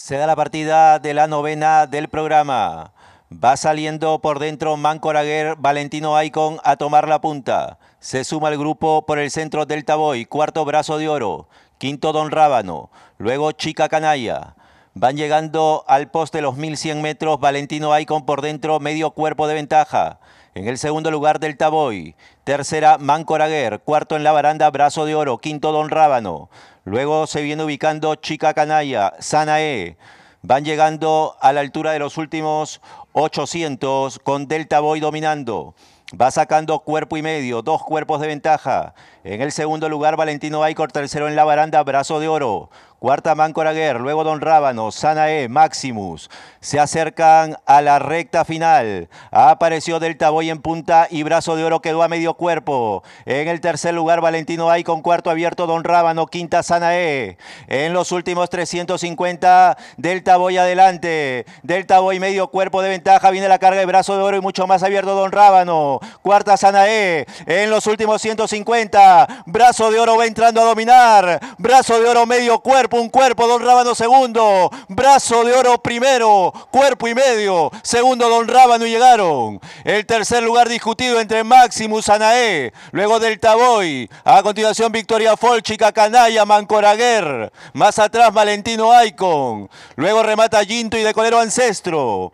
Se da la partida de la novena del programa. Va saliendo por dentro Laguer, Valentino Aicon a tomar la punta. Se suma el grupo por el centro del Boy, cuarto brazo de oro, quinto Don Rábano, luego Chica Canalla. Van llegando al poste los 1100 metros, Valentino Aicon por dentro, medio cuerpo de ventaja. En el segundo lugar, Delta Boy. Tercera, Mancoraguer. Cuarto en la baranda, Brazo de Oro. Quinto, Don Rábano. Luego se viene ubicando Chica Canalla, Sanae. Van llegando a la altura de los últimos 800 con Delta Boy dominando. Va sacando cuerpo y medio, dos cuerpos de ventaja. En el segundo lugar, Valentino Baikor, tercero en la baranda, brazo de oro. Cuarta Mancoraguer, luego Don Rábano, Sanae, Maximus. Se acercan a la recta final. Apareció Delta Boy en punta y Brazo de Oro quedó a medio cuerpo. En el tercer lugar, Valentino Ay con cuarto abierto, Don Rábano, quinta Sanae. En los últimos 350, Delta Boy adelante. Delta Boy medio cuerpo de ventaja, viene la carga de Brazo de Oro y mucho más abierto Don Rábano. Cuarta Sanae. En los últimos 150, Brazo de Oro va entrando a dominar. Brazo de Oro medio cuerpo un cuerpo, Don Rábano segundo, brazo de oro primero, cuerpo y medio, segundo Don Rábano y llegaron. El tercer lugar discutido entre Maximus Anaé, luego Delta Boy, a continuación Victoria Folchica, Canalla, Mancoraguer, más atrás Valentino Icon, luego remata Ginto y de colero Ancestro.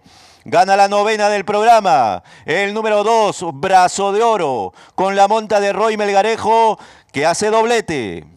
Gana la novena del programa. El número dos, Brazo de Oro, con la monta de Roy Melgarejo, que hace doblete.